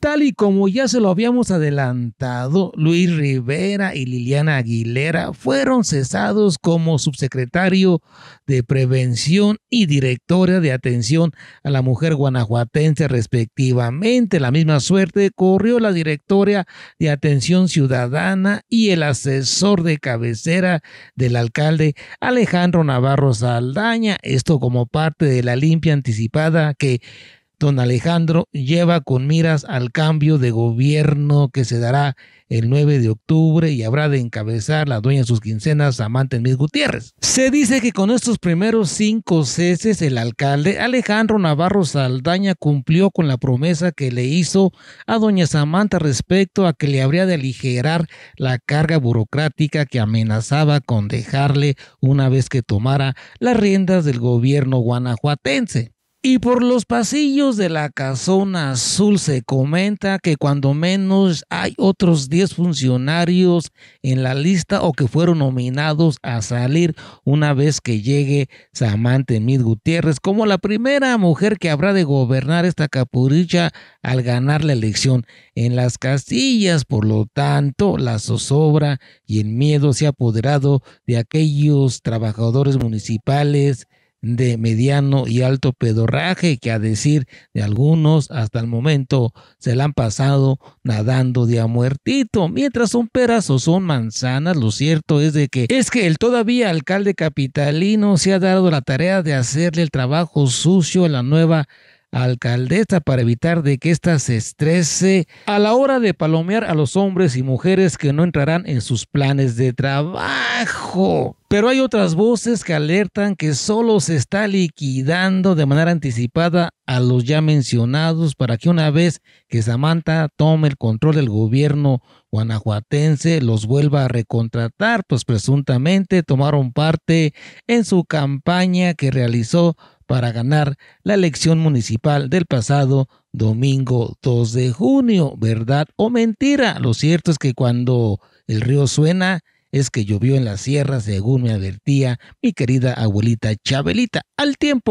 Tal y como ya se lo habíamos adelantado, Luis Rivera y Liliana Aguilera fueron cesados como subsecretario de Prevención y directora de Atención a la Mujer Guanajuatense respectivamente. La misma suerte corrió la directora de Atención Ciudadana y el asesor de cabecera del alcalde Alejandro Navarro Saldaña. Esto como parte de la limpia anticipada que don Alejandro lleva con miras al cambio de gobierno que se dará el 9 de octubre y habrá de encabezar la dueña de sus quincenas, Samantha Miss Gutiérrez. Se dice que con estos primeros cinco ceses, el alcalde Alejandro Navarro Saldaña cumplió con la promesa que le hizo a doña Samantha respecto a que le habría de aligerar la carga burocrática que amenazaba con dejarle una vez que tomara las riendas del gobierno guanajuatense. Y por los pasillos de la casona azul se comenta que cuando menos hay otros 10 funcionarios en la lista o que fueron nominados a salir una vez que llegue Samantha Mid Gutiérrez como la primera mujer que habrá de gobernar esta capurilla al ganar la elección. En las casillas, por lo tanto, la zozobra y el miedo se ha apoderado de aquellos trabajadores municipales de mediano y alto pedorraje que a decir de algunos hasta el momento se la han pasado nadando de a muertito. Mientras son peras o son manzanas, lo cierto es de que es que el todavía alcalde capitalino se ha dado la tarea de hacerle el trabajo sucio a la nueva alcaldesa para evitar de que ésta se estrese a la hora de palomear a los hombres y mujeres que no entrarán en sus planes de trabajo. Pero hay otras voces que alertan que solo se está liquidando de manera anticipada a los ya mencionados para que una vez que Samantha tome el control del gobierno guanajuatense, los vuelva a recontratar, pues presuntamente tomaron parte en su campaña que realizó para ganar la elección municipal del pasado domingo 2 de junio, ¿verdad o mentira? Lo cierto es que cuando el río suena es que llovió en la sierra, según me advertía mi querida abuelita Chabelita, al tiempo